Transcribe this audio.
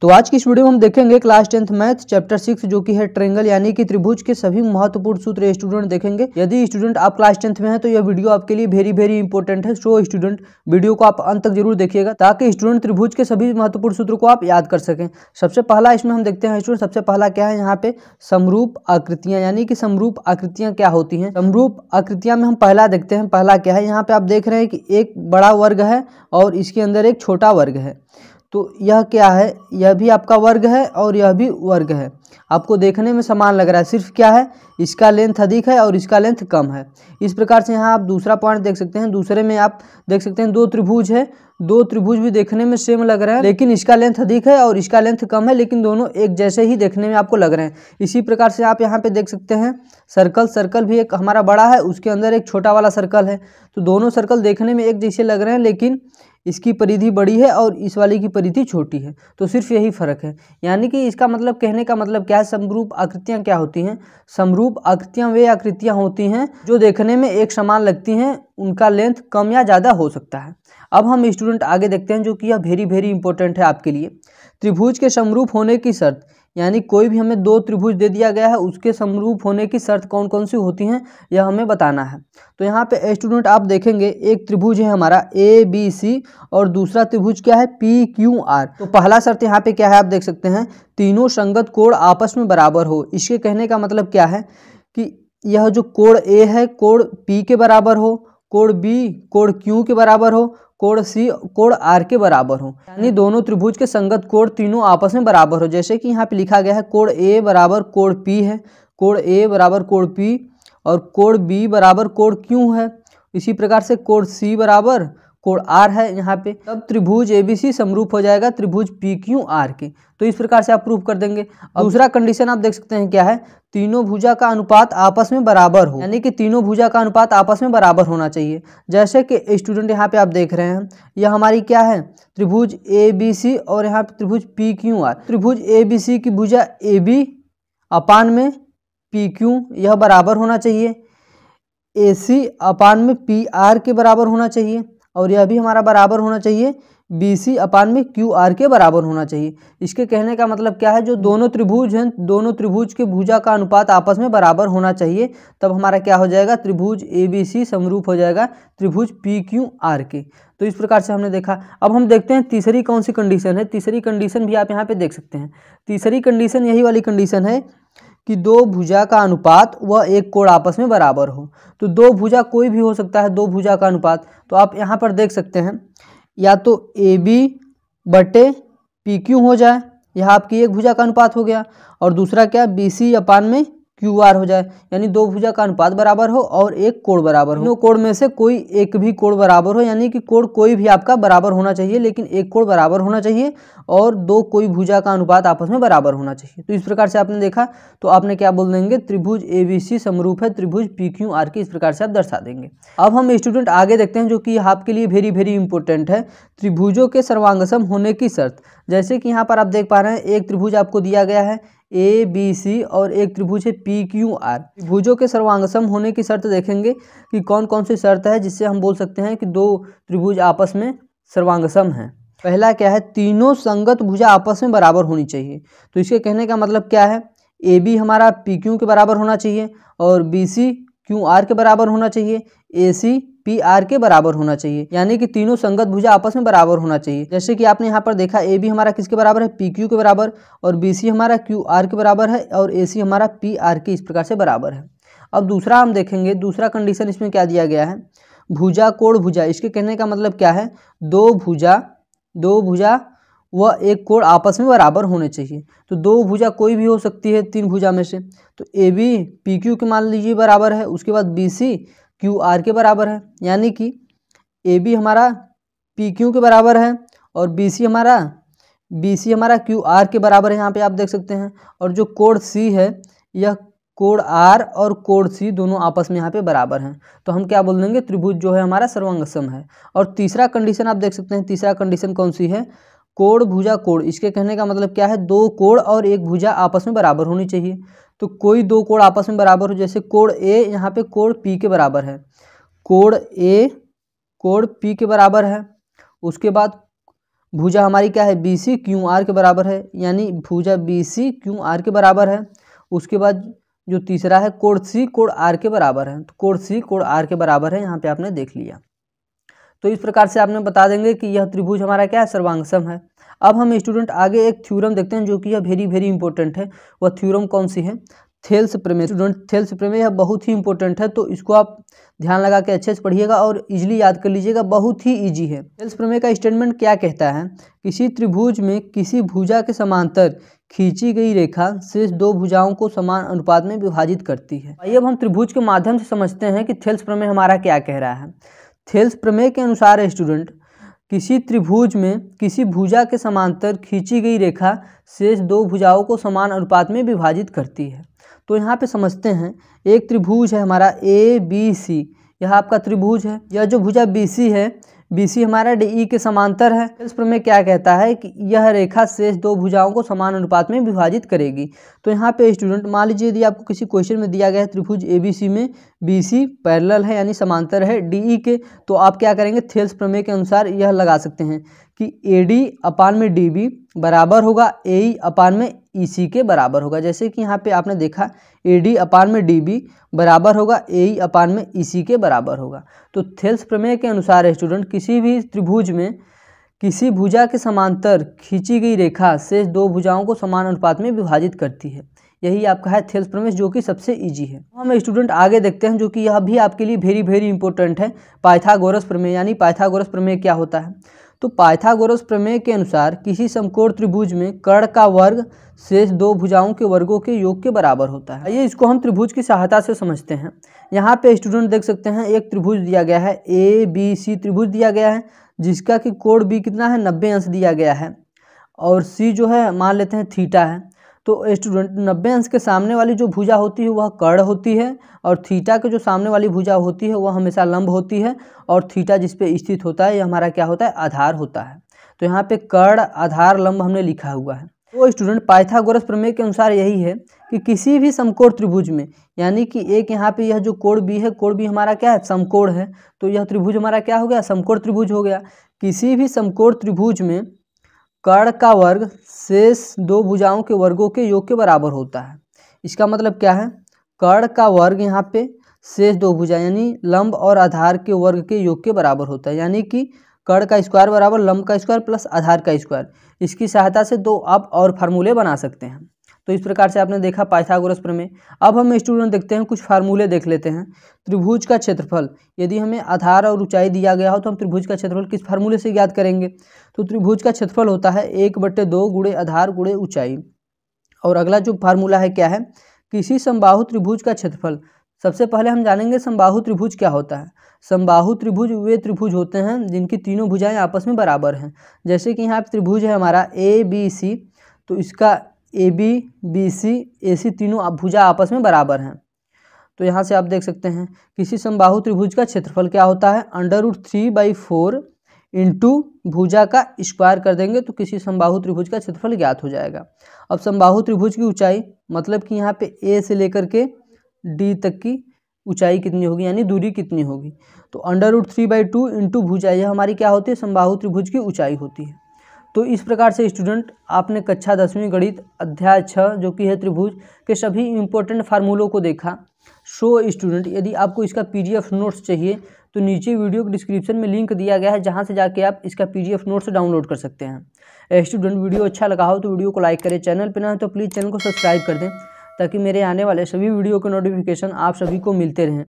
तो आज की इस वीडियो में हम देखेंगे class tenth math chapter six जो कि है ट्रेंगल यानी कि त्रिभुज के सभी महत्वपूर्ण सूत्र स्टूडेंट देखेंगे यदि स्टूडेंट आप क्लास टेंथ में हैं तो यह वीडियो आपके लिए वेरी वेरी इंपॉर्टेंट है सो स्टूडेंट वीडियो को आप अंत तक जरूर देखिएगा ताकि स्टूडेंट त्रिभुज के सभी महत्वपूर्ण सूत्र को आप याद कर सकें सबसे पहला इसमें हम देखते हैं स्टूडेंट सबसे पहला क्या है यहाँ पे समरूप आकृतियां यानी कि समरूप आकृतियां क्या होती हैं समरूप आकृतियां में हम पहला देखते हैं पहला क्या है यहाँ पे आप देख रहे हैं कि एक बड़ा वर्ग है और इसके अंदर एक छोटा वर्ग है तो यह क्या है यह भी आपका वर्ग है और यह भी वर्ग है आपको देखने में समान लग रहा है सिर्फ क्या है इसका लेंथ अधिक है और इसका लेंथ कम है इस प्रकार से यहाँ आप दूसरा पॉइंट देख सकते हैं दूसरे में आप देख सकते हैं दो त्रिभुज है दो त्रिभुज भी देखने में सेम लग रहा है लेकिन इसका लेंथ अधिक है और इसका लेंथ कम है लेकिन दोनों एक जैसे ही देखने में आपको लग रहे हैं इसी प्रकार से आप यहाँ पे देख सकते हैं सर्कल सर्कल भी एक हमारा बड़ा है उसके अंदर एक छोटा वाला सर्कल है तो दोनों सर्कल देखने में एक जैसे लग रहे हैं लेकिन इसकी परिधि बड़ी है और इस वाले की परिधि छोटी है तो सिर्फ यही फ़र्क है यानी कि इसका मतलब कहने का मतलब क्या है समरूप आकृतियाँ क्या होती हैं समरूप आकृतियाँ वे आकृतियाँ होती हैं जो देखने में एक समान लगती हैं उनका लेंथ कम या ज़्यादा हो सकता है अब हम स्टूडेंट आगे देखते हैं जो कि यह वेरी वेरी इंपॉर्टेंट है आपके लिए त्रिभुज के समरूप होने की शर्त यानी कोई भी हमें दो त्रिभुज दे दिया गया है उसके समरूप होने की शर्त कौन कौन सी होती हैं यह हमें बताना है तो यहाँ पे स्टूडेंट आप देखेंगे एक त्रिभुज है हमारा ए बी सी और दूसरा त्रिभुज क्या है पी क्यू आर तो पहला शर्त यहाँ पे क्या है आप देख सकते हैं तीनों संगत कोण आपस में बराबर हो इसके कहने का मतलब क्या है कि यह जो कोण ए है कोण पी के बराबर हो कोण बी कोण क्यू के बराबर हो कोण सी कोण आर के बराबर हो यानी दोनों त्रिभुज के संगत कोण तीनों आपस में बराबर हो जैसे कि यहाँ पे लिखा गया है कोण ए बराबर कोण पी है कोण ए बराबर कोण पी और कोण बी बराबर कोण क्यू है इसी प्रकार से कोण सी बराबर कोण आर है यहाँ पे तब त्रिभुज एबीसी समरूप हो जाएगा त्रिभुज पी क्यू आर के तो इस प्रकार से आप प्रूफ कर देंगे अब दूसरा कंडीशन आप देख सकते हैं क्या है तीनों भुजा का अनुपात आपस में बराबर हो यानी कि तीनों भुजा का अनुपात आपस में बराबर होना चाहिए जैसे कि स्टूडेंट यहाँ पे आप देख रहे हैं यह हमारी क्या है त्रिभुज ए बी सी और यहाँ पे त्रिभुज पी क्यू आर त्रिभुज ए बी सी की भुजा ए बी अपान में पी क्यू यह बराबर होना चाहिए ए सी अपान में पी आर के बराबर होना चाहिए और यह भी हमारा बराबर होना चाहिए बी सी अपान में क्यू आर के बराबर होना चाहिए इसके कहने का मतलब क्या है जो दोनों त्रिभुज हैं दोनों त्रिभुज के भुजा का अनुपात आपस में बराबर होना चाहिए तब हमारा क्या हो जाएगा त्रिभुज ए बी सी समरूप हो जाएगा त्रिभुज पी क्यू आर के तो इस प्रकार से हमने देखा अब हम देखते हैं तीसरी कौन सी कंडीशन है तीसरी कंडीशन भी आप यहाँ पर देख सकते हैं तीसरी कंडीशन यही वाली कंडीशन है कि दो भुजा का अनुपात व एक कोण आपस में बराबर हो तो दो भुजा कोई भी हो सकता है दो भुजा का अनुपात तो आप यहाँ पर देख सकते हैं या तो ए बी बटे पी क्यू हो जाए यह आपकी एक भुजा का अनुपात हो गया और दूसरा क्या बी सी अपान में क्यू आर हो जाए यानी दो भुजा का अनुपात बराबर हो और एक कोण बराबर हो दो कोण में से कोई एक भी कोण बराबर हो यानी कि कोण कोई भी आपका बराबर होना चाहिए लेकिन एक कोण बराबर होना चाहिए और दो कोई भुजा का अनुपात आपस में बराबर होना चाहिए तो इस प्रकार से आपने देखा तो आपने क्या बोल देंगे त्रिभुज ए बी सी समरूप है त्रिभुज पी क्यू आर के इस प्रकार से आप दर्शा देंगे अब हम स्टूडेंट आगे देखते हैं जो कि आपके लिए वेरी वेरी इंपॉर्टेंट है त्रिभुजों के सर्वांगसम होने की शर्त जैसे कि यहाँ पर आप देख पा रहे हैं एक त्रिभुज आपको दिया गया है ए बी सी और एक त्रिभुज है पी क्यू आर त्रिभुजों के सर्वांगसम होने की शर्त देखेंगे कि कौन कौन सी शर्त है जिससे हम बोल सकते हैं कि दो त्रिभुज आपस में सर्वांगसम हैं पहला क्या है तीनों संगत भुजा आपस में बराबर होनी चाहिए तो इसके कहने का मतलब क्या है ए बी हमारा पी क्यू के बराबर होना चाहिए और बी सी क्यू आर के बराबर होना चाहिए ए सी पी आर के बराबर होना चाहिए यानी कि तीनों संगत भुजा आपस में बराबर होना चाहिए जैसे कि आपने यहाँ पर देखा ए बी हमारा किसके बराबर है पी क्यू के बराबर और बी सी हमारा क्यू आर के बराबर है और ए सी हमारा पी आर के इस प्रकार से बराबर है अब दूसरा हम देखेंगे दूसरा कंडीशन इसमें क्या दिया गया है भुजा कोण भुजा इसके कहने का मतलब क्या है दो भुजा दो भुजा व एक कोण आपस में बराबर होने चाहिए तो दो भुजा कोई भी हो सकती है तीन भुजा में से तो ए बी पी क्यू के मान लीजिए बराबर है उसके बाद बी सी क्यू आर के बराबर है यानी कि ए बी हमारा पी क्यू के बराबर है और बी सी हमारा बी सी हमारा क्यू आर के बराबर है यहाँ पे आप देख सकते हैं और जो कोड सी है यह कोड आर और कोड सी दोनों आपस में यहाँ पे बराबर हैं तो हम क्या बोल देंगे त्रिभुज जो है हमारा सर्वांगसम है और तीसरा कंडीशन आप देख सकते हैं तीसरा कंडीशन कौन सी है कोड भुजा कोड इसके कहने का मतलब क्या है दो कोड और एक भुजा आपस में बराबर होनी चाहिए तो कोई दो कोड़ आपस में बराबर हो जैसे कोड ए यहाँ पे कोड पी के बराबर है कोड ए कोड पी के बराबर है उसके बाद भुजा हमारी क्या है बी सी क्यू आर के बराबर है यानी भुजा बी सी क्यू आर के बराबर है उसके बाद जो तीसरा है कोड सी कोड आर के बराबर है तो कोड सी कोड आर के बराबर है यहाँ पे आपने देख लिया तो इस प्रकार से आपने बता देंगे कि यह त्रिभुज हमारा क्या है सर्वांगसम है अब हम स्टूडेंट आगे एक थ्योरम देखते हैं जो कि यह वेरी वेरी इंपॉर्टेंट है वह थ्योरम कौन सी है थेल्स प्रमेय स्टूडेंट थेल्स प्रमेय यह बहुत ही इंपॉर्टेंट है तो इसको आप ध्यान लगा के अच्छे से पढ़िएगा और इजीली याद कर लीजिएगा बहुत ही इजी है थेल्स प्रमेय का स्टेटमेंट क्या कहता है किसी त्रिभुज में किसी भुजा के समांतर खींची गई रेखा शेष दो भुजाओं को समान अनुपात में विभाजित करती है आइए अब हम त्रिभुज के माध्यम से समझते हैं कि थेल्स प्रमेय हमारा क्या कह रहा है थेल्स प्रमेय के अनुसार स्टूडेंट किसी त्रिभुज में किसी भुजा के समांतर खींची गई रेखा शेष दो भुजाओं को समान अनुपात में विभाजित करती है तो यहाँ पे समझते हैं एक त्रिभुज है हमारा ए बी सी यह आपका त्रिभुज है यह जो भुजा बी सी है सी हमारा ई e के समांतर है इस प्रमेय क्या कहता है कि यह रेखा शेष दो भुजाओं को समान अनुपात में विभाजित करेगी तो यहाँ पे स्टूडेंट मान लीजिए यदि आपको किसी क्वेश्चन में दिया गया है त्रिभुज सी में सी पैरल है यानी समांतर है ई e के तो आप क्या करेंगे थेल्स प्रमेय के अनुसार यह लगा सकते हैं कि ए डी अपान में डी बी बराबर होगा ए ई e अपान में ई e सी के बराबर होगा जैसे कि यहाँ पे आपने देखा ए डी अपान में डी बी बराबर होगा ए ई e अपान में ई सी के बराबर होगा तो थेल्स प्रमेय के अनुसार स्टूडेंट किसी भी त्रिभुज में किसी भुजा के समांतर खींची गई रेखा से दो भुजाओं को समान अनुपात में विभाजित करती है यही आपका है थेल्स प्रमेय जो कि सबसे इजी है तो हम स्टूडेंट आगे देखते हैं जो कि यह भी आपके लिए वेरी वेरी इंपॉर्टेंट है पाइथागोरस प्रमेय यानी पाइथागोरस प्रमेय क्या होता है तो पाइथागोरस प्रमेय के अनुसार किसी समकोण त्रिभुज में कर्ण का वर्ग शेष दो भुजाओं के वर्गों के योग के बराबर होता है ये इसको हम त्रिभुज की सहायता से समझते हैं यहाँ पे स्टूडेंट देख सकते हैं एक त्रिभुज दिया गया है ए बी सी त्रिभुज दिया गया है जिसका कि कोण बी कितना है नब्बे अंश दिया गया है और सी जो है मान लेते हैं थीटा है तो स्टूडेंट नब्बे अंश के सामने वाली जो भुजा होती है वह कर्ण होती है और थीटा के जो सामने वाली भुजा होती है वह हमेशा लंब होती है और थीटा जिस पे स्थित होता है ये हमारा क्या होता है आधार होता है तो यहाँ पे कर्ण आधार लंब हमने लिखा हुआ है तो स्टूडेंट पाइथागोरस प्रमेय के अनुसार यही है कि किसी भी समकोण त्रिभुज में यानी कि एक यहाँ पे यह जो कोण बी है कोण बी हमारा क्या है समकोण है तो यह त्रिभुज हमारा क्या हो गया समकोण त्रिभुज हो गया किसी भी समकोण त्रिभुज में कर्ण का वर्ग शेष दो भुजाओं के वर्गों के योग के बराबर होता है इसका मतलब क्या है कर्ण का वर्ग यहाँ पे शेष दो भुजा यानी लंब और आधार के वर्ग के योग के बराबर होता है यानी कि कर्ण का स्क्वायर बराबर लंब का स्क्वायर प्लस आधार का स्क्वायर इसकी सहायता से दो आप और फार्मूले बना सकते हैं तो इस प्रकार से आपने देखा पाइथागोरस प्रमेय अब हम स्टूडेंट देखते हैं कुछ फार्मूले देख लेते हैं त्रिभुज का क्षेत्रफल यदि हमें आधार और ऊंचाई दिया गया हो तो हम त्रिभुज का क्षेत्रफल किस फार्मूले से ज्ञात करेंगे तो त्रिभुज का क्षेत्रफल होता है एक बट्टे दो गुड़े आधार गुड़े ऊंचाई और अगला जो फार्मूला है क्या है किसी समबाहु त्रिभुज का क्षेत्रफल सबसे पहले हम जानेंगे समबाहु त्रिभुज क्या होता है समबाहु त्रिभुज वे त्रिभुज होते हैं जिनकी तीनों भुजाएं आपस में बराबर हैं जैसे कि यहाँ त्रिभुज है हमारा ए बी सी तो इसका ए बी बी सी ए सी तीनों भुजा आपस में बराबर हैं तो यहाँ से आप देख सकते हैं किसी समबाहु त्रिभुज का क्षेत्रफल क्या होता है under root three by four into भुजा का स्क्वायर कर देंगे तो किसी समबाहु त्रिभुज का क्षेत्रफल ज्ञात हो जाएगा अब समबाहु त्रिभुज की ऊंचाई मतलब कि यहाँ पे ए से लेकर के डी तक की ऊंचाई कितनी होगी यानी दूरी कितनी होगी तो under root three by two into भुजा यह हमारी क्या होती है समबाहु त्रिभुज की ऊंचाई होती है तो इस प्रकार से स्टूडेंट आपने कक्षा दसवीं गणित अध्याय छः जो कि है त्रिभुज के सभी इम्पोर्टेंट फार्मूलों को देखा सो so, स्टूडेंट यदि आपको इसका पीडीएफ नोट्स चाहिए तो नीचे वीडियो के डिस्क्रिप्शन में लिंक दिया गया है जहाँ से जाके आप इसका पीडीएफ नोट्स डाउनलोड कर सकते हैं स्टूडेंट वीडियो अच्छा लगा हो तो वीडियो को लाइक करें चैनल पर ना तो प्लीज़ चैनल को सब्सक्राइब कर दें ताकि मेरे आने वाले सभी वीडियो के नोटिफिकेशन आप सभी को मिलते रहें